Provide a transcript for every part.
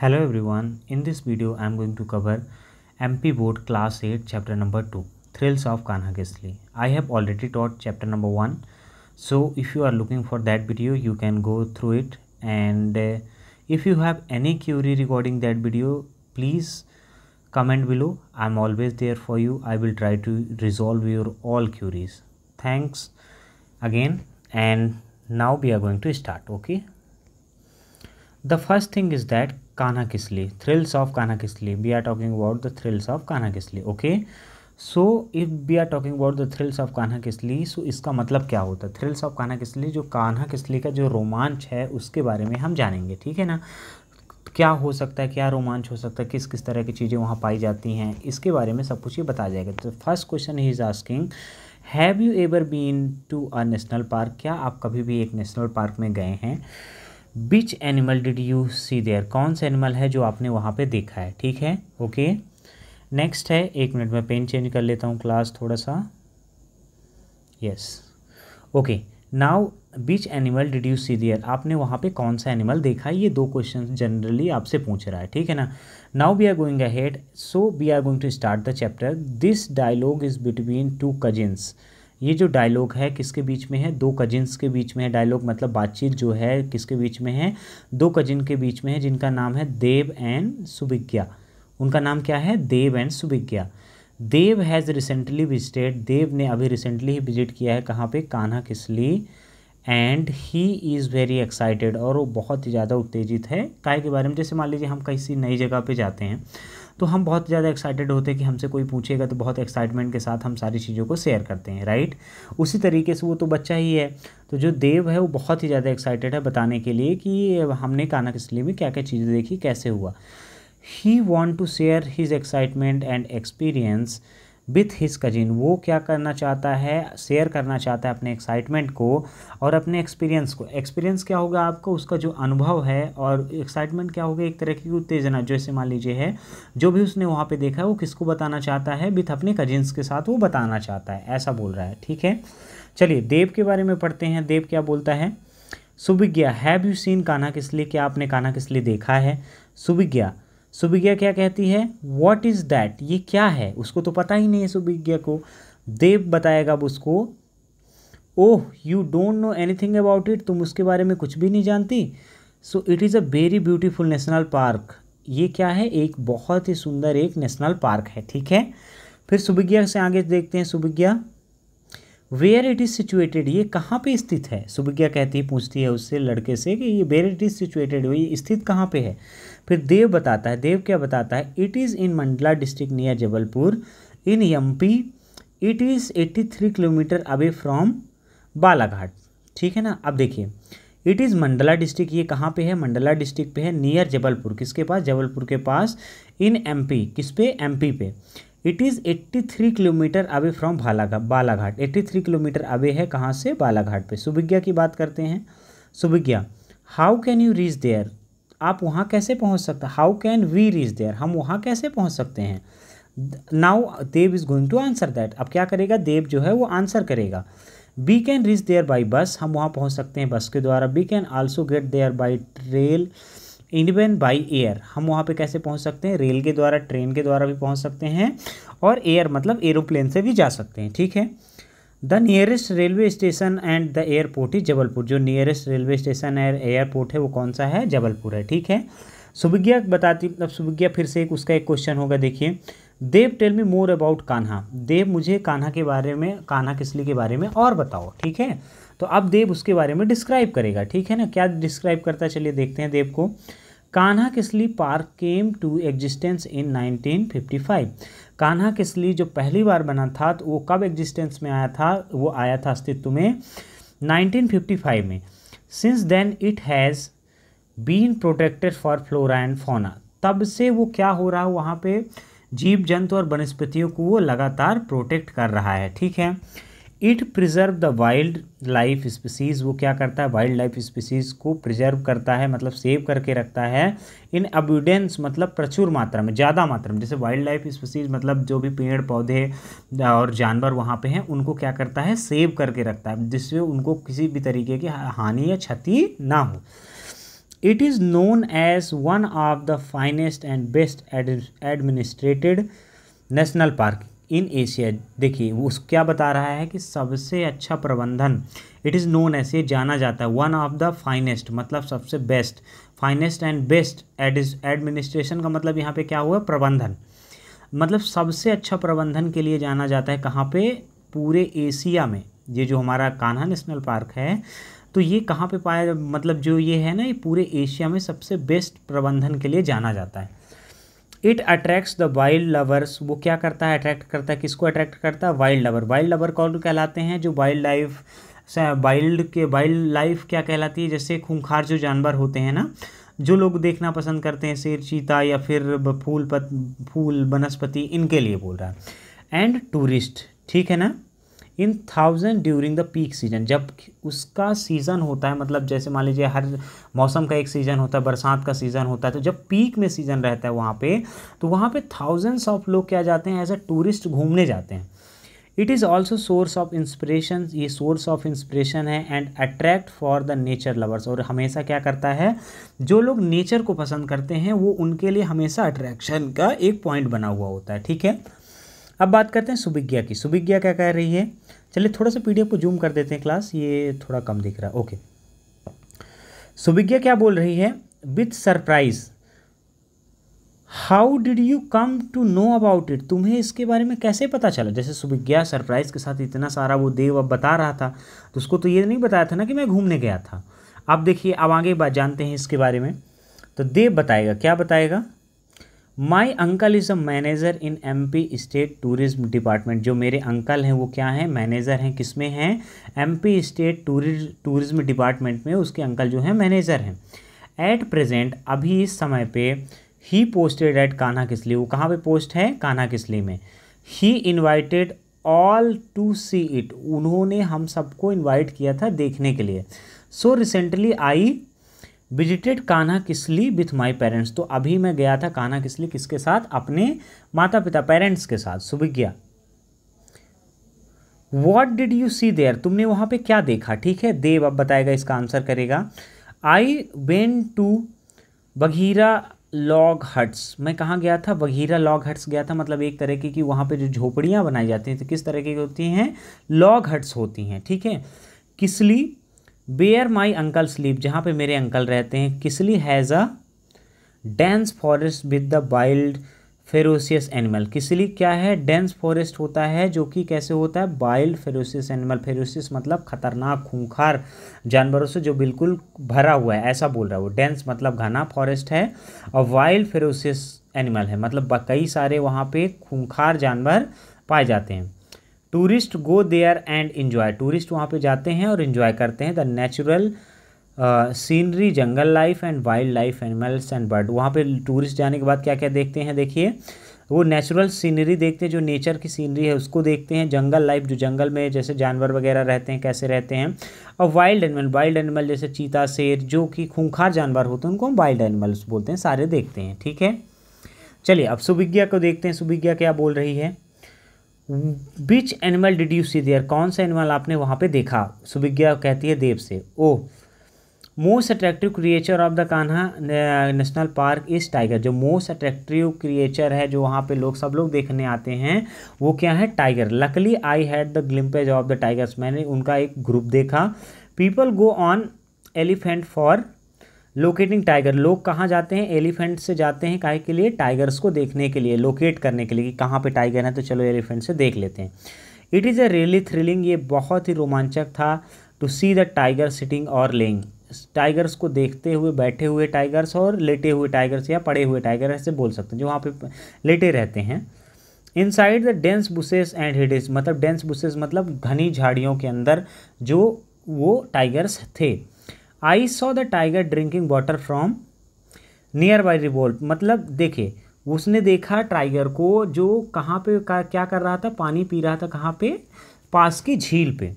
Hello everyone, in this video I am going to cover MP Board Class 8 Chapter number 2 Thrills of Kanha I have already taught chapter number 1 so if you are looking for that video you can go through it and uh, if you have any query regarding that video please comment below. I am always there for you. I will try to resolve your all queries. Thanks again and now we are going to start okay. The first thing is that काना Kisli thrills of Kanha Kisli we are talking about the thrills of Kanha Kisli okay so if we are talking about the thrills of Kanha Kisli सो इसका मतलब क्या होता है thrills of Kanha Kisli जो कान्हा किसली का जो रोमांच है उसके बारे में हम जानेंगे ठीक है ना क्या हो सकता है क्या रोमांच हो सकता है किस किस तरह की चीज़ें वहाँ पाई जाती हैं इसके बारे में सब कुछ ये बताया जाएगा तो first question he is asking have you ever been to a national park क्या आप कभी भी एक नेशनल पार्क में गए हैं which animal did you see there कौन सा एनिमल है जो आपने वहाँ पे देखा है ठीक है ओके नेक्स्ट है एक मिनट में पेन चेंज कर लेता हूँ क्लास थोड़ा सा yes okay now which animal did you see there आपने वहाँ पे कौन सा एनिमल देखा है ये दो क्वेश्चन जनरली आपसे पूछ रहा है ठीक है ना now we are going ahead so we are going to start the chapter this dialogue is between two cousins ये जो डायलॉग है किसके बीच में है दो कजिन्स के बीच में है डायलॉग मतलब बातचीत जो है किसके बीच में है दो कजिन के बीच में है जिनका नाम है देव एंड सुभिज्ञा उनका नाम क्या है Dev and Subhigya Dev has recently visited Dev ने अभी रिसेंटली ही विजिट किया है कहाँ पे Kanha Kisli and he is very excited और वो बहुत ही ज़्यादा उत्तेजित है काय के बारे में जैसे मान लीजिए हम किसी नई जगह पे जाते हैं तो हम बहुत ज़्यादा एक्साइटेड होते हैं कि हमसे कोई पूछेगा तो बहुत एक्साइटमेंट के साथ हम सारी चीज़ों को शेयर करते हैं राइट उसी तरीके से वो तो बच्चा ही है तो जो देव है वो बहुत ही ज़्यादा एक्साइटेड है बताने के लिए कि हमने कानक इसलिए में क्या क्या चीज़ें देखी कैसे हुआ he want to share his excitement and experience with his cousin वो क्या करना चाहता है शेयर करना चाहता है अपने एक्साइटमेंट को और अपने एक्सपीरियंस को एक्सपीरियंस क्या होगा आपको उसका जो अनुभव है और एक्साइटमेंट क्या होगा एक तरह की उत्तेजना जैसे मान लीजिए है जो भी उसने वहाँ पे देखा है वो किसको बताना चाहता है विथ अपने कजिन्स के साथ वो बताना चाहता है ऐसा बोल रहा है ठीक है चलिए देव के बारे में पढ़ते हैं देव क्या बोलता है Suvigya have you seen Kanha किस लिए क्या आपने कान्हा किस लिए देखा है सुविज्ञा सुबिज्ञा क्या कहती है वॉट इज़ दैट ये क्या है उसको तो पता ही नहीं है सुबिज्ञा को देव बताएगा अब उसको oh you don't know anything about it तुम उसके बारे में कुछ भी नहीं जानती so it is a very beautiful national park ये क्या है एक बहुत ही सुंदर एक नेशनल पार्क है ठीक है फिर सुबिज्ञा से आगे देखते हैं Subigya where it is situated ये कहाँ पे स्थित है सुबिज्ञा कहती पूछती है उससे लड़के से कि ये वेयर इट इज़ सिचुएटेड ये स्थित कहाँ पे है फिर देव बताता है देव क्या बताता है it is in Mandla district near Jabalpur in MP it is eighty three kilometre away from Balaghat ठीक है ना अब देखिए इट इज़ मंडला डिस्ट्रिक्ट ये कहाँ पे है मंडला डिस्ट्रिक्ट पे है नियर जबलपुर किसके पास जबलपुर के पास इन एमपी किस पे एमपी पे it is eighty three kilometre away from Balaghat Balaghat three kilometre away है कहाँ से बालाघाट पे सुभिज्ञा की बात करते हैं Suvigya how can you reach there आप वहाँ कैसे पहुँच सकते how can we reach there हम वहाँ कैसे पहुँच सकते हैं now Dev is going to answer that अब क्या करेगा देव जो है वो आंसर करेगा we can reach there by bus हम वहाँ पहुँच सकते हैं बस के द्वारा we can also get there by trail even by air हम वहाँ पे कैसे पहुँच सकते हैं रेल के द्वारा ट्रेन के द्वारा भी पहुँच सकते हैं और एयर मतलब एरोप्लेन से भी जा सकते हैं ठीक है the nearest railway station and the airport is Jabalpur जो नियरेस्ट रेलवे स्टेशन है एयरपोर्ट है वो कौन सा है जबलपुर है ठीक है सुविज्ञा बताती अब सुविज्ञा फिर से एक उसका एक क्वेश्चन होगा देखिए Dev tell me more about Kanha Dev मुझे कान्हा के बारे में कान्हा किसली के बारे में और बताओ ठीक है तो अब देव उसके बारे में डिस्क्राइब करेगा ठीक है ना क्या डिस्क्राइब करता चलिए देखते हैं देव को Kanha Kisli park came to existence in 1955 Kanha Kisli जो पहली बार बना था तो वो कब एग्जिस्टेंस में आया था वो आया था अस्तित्व में 1955 में since then it has been protected for flora and fauna तब से वो क्या हो रहा है वहाँ पे जीव जंतु और वनस्पतियों को वो लगातार प्रोटेक्ट कर रहा है ठीक है it preserve the wild life species वो क्या करता है वाइल्ड लाइफ स्पीसीज़ को प्रिजर्व करता है मतलब सेव करके रखता है इन अब्यूडेंस मतलब प्रचुर मात्रा में ज़्यादा मात्रा में जैसे वाइल्ड लाइफ स्पीसीज़ मतलब जो भी पेड़ पौधे और जानवर वहाँ पे हैं उनको क्या करता है सेव करके रखता है जिससे उनको किसी भी तरीके की हानि या क्षति ना हो it is known as one of the finest and best administrated national park in Asia देखिए उस क्या बता रहा है कि सबसे अच्छा प्रबंधन इट इज़ नोन एस ये जाना जाता है वन ऑफ द फाइनेस्ट मतलब सबसे best finest and best administration का मतलब यहाँ पे क्या हुआ प्रबंधन मतलब सबसे अच्छा प्रबंधन के लिए जाना जाता है कहाँ पे पूरे एशिया में ये जो हमारा कान्हा नेशनल पार्क है तो ये कहाँ पे पाया मतलब जो ये है ना ये पूरे एशिया में सबसे बेस्ट प्रबंधन के लिए जाना जाता है it attracts the wild lovers वो क्या करता है अट्रैक्ट करता है किसको अट्रैक्ट करता है वाइल्ड लवर वाइल्ड लवर कौन कहलाते हैं जो वाइल्ड लाइफ वाइल्ड के वाइल्ड लाइफ क्या कहलाती है जैसे खूंखार जो जानवर होते हैं ना जो लोग देखना पसंद करते हैं शेर चीता या फिर फूल पत फूल वनस्पति इनके लिए बोल रहा है एंड टूरिस्ट ठीक है ना in thousand during the peak season जब उसका सीज़न होता है मतलब जैसे मान लीजिए हर मौसम का एक सीज़न होता है बरसात का सीज़न होता है तो जब पीक में सीज़न रहता है वहाँ पे तो वहाँ पे थाउजेंड्स ऑफ लोग क्या जाते हैं एज अ टूरिस्ट घूमने जाते हैं it is also source of inspiration ये सोर्स ऑफ इंस्परेशन है and attract for the nature lovers और हमेशा क्या करता है जो लोग नेचर को पसंद करते हैं वो उनके लिए हमेशा अट्रैक्शन का एक पॉइंट बना हुआ होता है ठीक है अब बात करते हैं सुभिज्ञा की सुभिज्ञा क्या कह रही है चलिए थोड़ा सा पीडीएफ को जूम कर देते हैं क्लास ये थोड़ा कम दिख रहा है ओके सुभिज्ञा क्या बोल रही है with surprise how did you come to know about it तुम्हें इसके बारे में कैसे पता चला जैसे सुभिज्ञा सरप्राइज के साथ इतना सारा वो देव अब बता रहा था तो उसको तो ये नहीं बताया था ना कि मैं घूमने गया था अब देखिए अब आगे बात जानते हैं इसके बारे में तो देव बताएगा क्या बताएगा my uncle is a manager in M P state tourism department जो मेरे अंकल हैं वो क्या हैं मैनेजर हैं किस में हैं M P state tourism department में उसके अंकल जो हैं मैनेजर हैं एट प्रेजेंट अभी इस समय पे ही पोस्टेड एट कान्हा किसली वो कहाँ पे पोस्ट है कान्हा किसली में ही invited all to see it उन्होंने हम सबको इन्वाइट किया था देखने के लिए so recently I visited Kanha Kisli with my parents तो अभी मैं गया था कान्हा किसली किसके साथ अपने माता पिता पेरेंट्स के साथ Suvigya what did you see there तुमने वहाँ पे क्या देखा ठीक है देव अब बताएगा इसका आंसर करेगा I went to Bagheera log huts मैं कहाँ गया था बघीरा लॉग हट्स गया था मतलब एक तरह की कि वहाँ पे जो झोपड़ियाँ बनाई जाती हैं तो किस तरह की होती हैं लॉग हट्स होती हैं ठीक है Kisli where my uncle sleep जहाँ पे मेरे अंकल रहते हैं Kisli has a dense forest with the wild ferocious animal Kisli क्या है डेंस फॉरेस्ट होता है जो कि कैसे होता है वाइल्ड फेरोसियस एनिमल फेरोसियस मतलब खतरनाक खूंखार जानवरों से जो बिल्कुल भरा हुआ है ऐसा बोल रहा है वो डेंस मतलब घना फॉरेस्ट है और वाइल्ड फेरोसियस एनिमल है मतलब कई सारे वहाँ पे खूंखार जानवर पाए जाते हैं tourist go there and enjoy tourist वहाँ पे जाते हैं और इन्जॉय करते हैं the natural scenery jungle life and wild life animals and bird वहाँ पे टूरिस्ट जाने के बाद क्या क्या देखते हैं देखिए वो नेचुरल सीनरी देखते हैं जो नेचर की सीनरी है उसको देखते हैं जंगल लाइफ जो जंगल में जैसे जानवर वगैरह रहते हैं कैसे रहते हैं और वाइल्ड एनिमल वाइल्ड एनिमल जैसे चीता शेर जो कि खूंखार जानवर होते हैं उनको हम वाइल्ड एनिमल्स बोलते हैं सारे देखते हैं ठीक है चलिए अब सुविज्ञा को देखते हैं सुविज्ञा क्या बोल रही है which animal did you see there कौन सा एनिमल आपने वहाँ पे देखा सुविज्ञा कहती है देव से oh most attractive creature of the Kanha national park is tiger जो मोस्ट अट्रैक्टिव क्रिएचर है जो वहाँ पे लोग सब लोग देखने आते हैं वो क्या है tiger luckily I had the glimpse of the tigers मैंने उनका एक ग्रुप देखा people go on elephant for locating tiger लोग कहाँ जाते हैं एलिफेंट से जाते हैं काहे के लिए टाइगर्स को देखने के लिए लोकेट करने के लिए कि कहाँ पे टाइगर है तो चलो एलिफेंट से देख लेते हैं it is a really thrilling ये बहुत ही रोमांचक था to see the tiger sitting और लेइंग टाइगर्स को देखते हुए बैठे हुए टाइगर्स और लेटे हुए टाइगर्स या पड़े हुए टाइगर ऐसे बोल सकते हैं जो वहाँ पे लेटे रहते हैं inside the dense bushes and hides मतलब डेंस बुसेस मतलब घनी झाड़ियों के अंदर जो वो टाइगर्स थे I saw the tiger drinking water from nearby revolve मतलब देखे उसने देखा टाइगर को जो कहाँ पे का, क्या कर रहा था पानी पी रहा था कहाँ पे पास की झील पे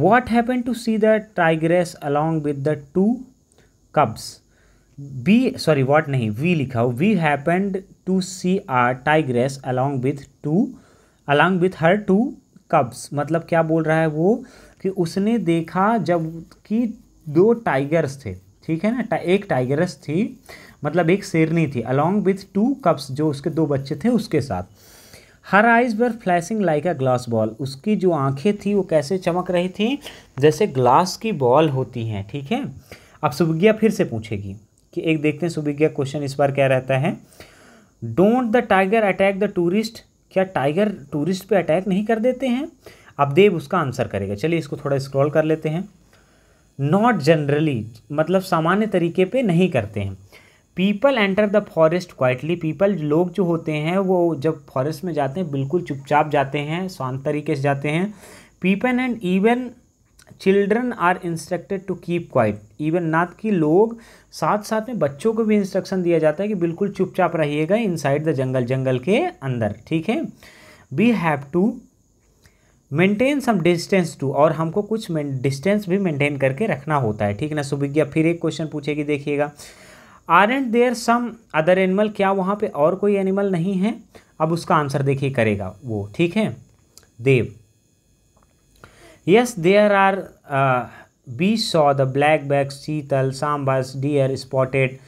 what happen to see the tigress along with the two cubs be sorry what नहीं वी लिखा हो we happen to see our tigress along with two along with her two cubs मतलब क्या बोल रहा है वो कि उसने देखा जब कि दो टाइगर्स थे ठीक है ना एक टाइगरस थी मतलब एक शेरनी थी अलॉन्ग विथ टू कप्स जो उसके दो बच्चे थे उसके साथ her eyes were flashing like a glass ball उसकी जो आंखें थी वो कैसे चमक रही थी जैसे ग्लास की बॉल होती हैं ठीक है अब सुभिज्ञा फिर से पूछेगी कि एक देखते हैं सुभिज्ञा क्वेश्चन इस बार क्या रहता है don't the tiger attack the tourist क्या टाइगर टूरिस्ट पे अटैक नहीं कर देते हैं अब देव उसका आंसर करेगा चलिए इसको थोड़ा स्क्रॉल कर लेते हैं नॉट जनरली मतलब सामान्य तरीके पे नहीं करते हैं people enter the forest quietly people लोग जो होते हैं वो जब फॉरेस्ट में जाते हैं बिल्कुल चुपचाप जाते हैं शांत तरीके से जाते हैं people and even children are instructed to keep quiet even नाथ कि लोग साथ साथ में बच्चों को भी इंस्ट्रक्शन दिया जाता है कि बिल्कुल चुपचाप रहिएगा इनसाइड द जंगल जंगल के अंदर ठीक है we have to maintain some distance to और हमको कुछ डिस्टेंस भी मेंटेन करके रखना होता है ठीक है ना सुविज्ञा फिर एक क्वेश्चन पूछेगी देखिएगा are and there some other animal क्या वहाँ पे और कोई एनिमल नहीं है अब उसका आंसर देखिए करेगा वो ठीक है Dev yes there are we saw the black buck chital sambars deer spotted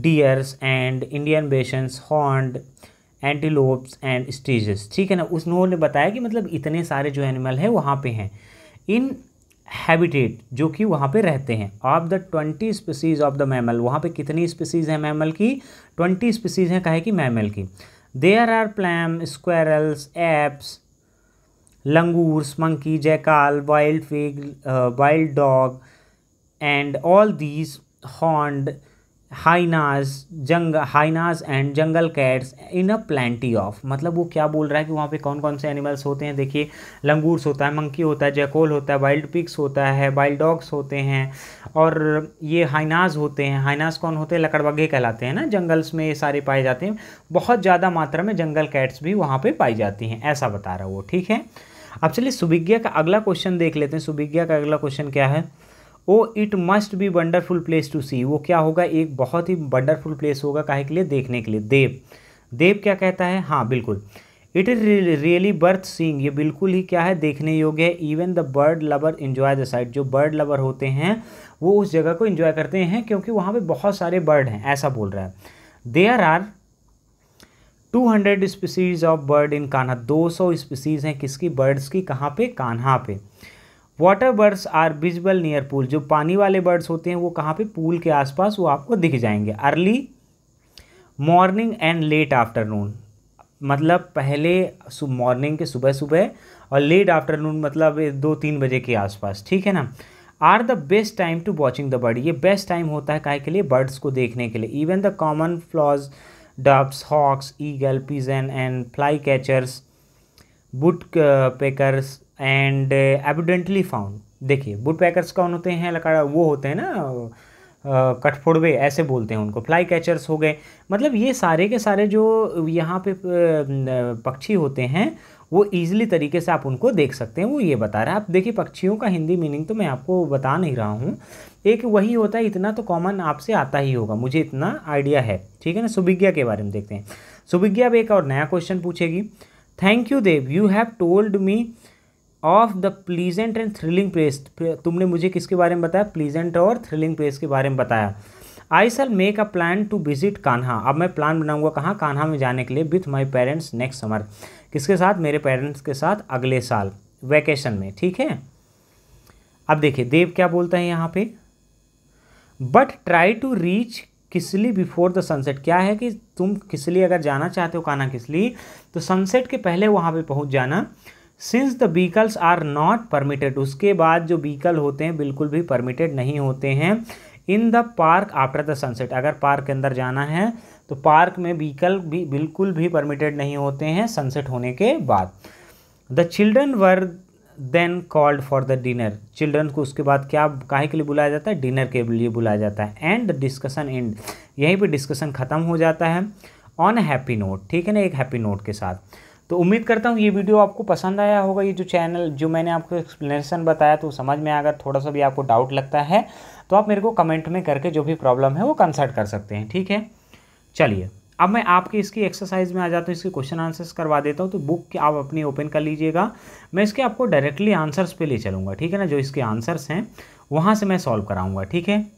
deers and Indian bisons horned antelopes and stages ठीक है ना उस ने बताया कि मतलब इतने सारे जो एनिमल हैं वहाँ पे हैं इन हैबिटेट जो कि वहाँ पे रहते हैं of the twenty species of the mammal वहाँ पे कितनी स्पीसीज़ हैं मैमल की ट्वेंटी स्पीसीज़ हैं कहे की मैमल की there are palm squirrels apes langurs monkey jackal wild pig wild dog and all these horned hyenas जंग hyenas and jungle cats in a plenty of मतलब वो क्या बोल रहा है कि वहाँ पे कौन कौन से एनिमल्स होते हैं देखिए लंगूर्स होता है मंकी होता है जैकोल होता है वाइल्ड पिक्स होता है वाइल्ड डॉग्स होते हैं और ये हाइनाज होते हैं हाइनाज कौन होते हैं लकड़बग्घे कहलाते हैं ना जंगल्स में ये सारे पाए जाते हैं बहुत ज़्यादा मात्रा में जंगल कैट्स भी वहाँ पर पाई जाती हैं ऐसा बता रहा है वो ठीक है अब चलिए सुविज्ञा का अगला क्वेश्चन देख लेते हैं सुविज्ञा का अगला क्वेश्चन क्या है oh it must be wonderful place to see वो क्या होगा एक बहुत ही वंडरफुल प्लेस होगा काहे के लिए देखने के लिए देव देव क्या कहता है हाँ बिल्कुल it is really worth seeing ये बिल्कुल ही क्या है देखने योग्य है even the bird lover enjoy the sight जो बर्ड लवर होते हैं वो उस जगह को इन्जॉय करते हैं क्योंकि वहाँ पे बहुत सारे बर्ड हैं ऐसा बोल रहा है there are two hundred species of bird in Kanha दो सौ स्पीसीज़ हैं किसकी बर्ड्स की कहाँ पे कान्हा पे water birds are visible near pool जो पानी वाले बर्ड्स होते हैं वो कहाँ पे पूल के आसपास वो आपको दिख जाएंगे early morning and late afternoon मतलब पहले मॉर्निंग के सुबह सुबह और लेट आफ्टरनून मतलब दो तीन बजे के आसपास ठीक है ना are the best time to watching the bird ये बेस्ट टाइम होता है काय के लिए बर्ड्स को देखने के लिए even the common fowls doves hawks eagle pigeon and fly catchers woodpeckers and evidently found देखिए बुट पैकर्स कौन होते हैं लकड़ा वो होते हैं ना कठफोड़वे ऐसे बोलते हैं उनको फ्लाई कैचर्स हो गए मतलब ये सारे के सारे जो यहाँ पे पक्षी होते हैं वो ईजिली तरीके से आप उनको देख सकते हैं वो ये बता रहा है आप देखिए पक्षियों का हिंदी मीनिंग तो मैं आपको बता नहीं रहा हूँ एक वही होता है इतना तो कॉमन आपसे आता ही होगा मुझे इतना आइडिया है ठीक है ना सुभिज्ञा के बारे में देखते हैं सुभिज्ञा अब एक और नया क्वेश्चन पूछेगी thank you Dev you have told me of the pleasant and thrilling place तुमने मुझे किसके बारे में बताया प्लीजेंट और थ्रिलिंग प्लेस के बारे में बताया I shall make a plan to visit Kanha अब मैं प्लान बनाऊंगा कहाँ कान्हा में जाने के लिए with my parents next summer किसके साथ मेरे पेरेंट्स के साथ अगले साल वैकेशन में ठीक है अब देखिए देव क्या बोलता है यहाँ पे but try to reach Kisli before the sunset क्या है कि तुम किसली अगर जाना चाहते हो कान्हा किसली तो सनसेट के पहले वहाँ पे पहुँच जाना since the vehicles are not permitted उसके बाद जो व्हीकल होते हैं बिल्कुल भी परमिटेड नहीं होते हैं in the park after the sunset अगर पार्क के अंदर जाना है तो पार्क में व्हीकल भी बिल्कुल भी परमिटेड नहीं होते हैं सनसेट होने के बाद the children were then called for the dinner children को उसके बाद क्या काहे के लिए बुलाया जाता है डिनर के लिए बुलाया जाता है एंड डिस्कशन एंड यहीं पे डिस्कशन ख़त्म हो जाता है ऑन हैप्पी नोट ठीक है ना एक हैप्पी नोट के साथ तो उम्मीद करता हूँ ये वीडियो आपको पसंद आया होगा ये जो चैनल जो मैंने आपको एक्सप्लेनेशन बताया तो समझ में अगर थोड़ा सा भी आपको डाउट लगता है तो आप मेरे को कमेंट में करके जो भी प्रॉब्लम है वो कंसल्ट कर सकते हैं ठीक है चलिए अब मैं आपके इसकी एक्सरसाइज में आ जाता हूँ इसके क्वेश्चन आंसर्स करवा देता हूँ तो बुक आप अपनी ओपन कर लीजिएगा मैं इसके आपको डायरेक्टली आंसर्स पे ले चलूँगा ठीक है ना जो इसके आंसर्स हैं वहाँ से मैं सॉल्व कराऊँगा ठीक है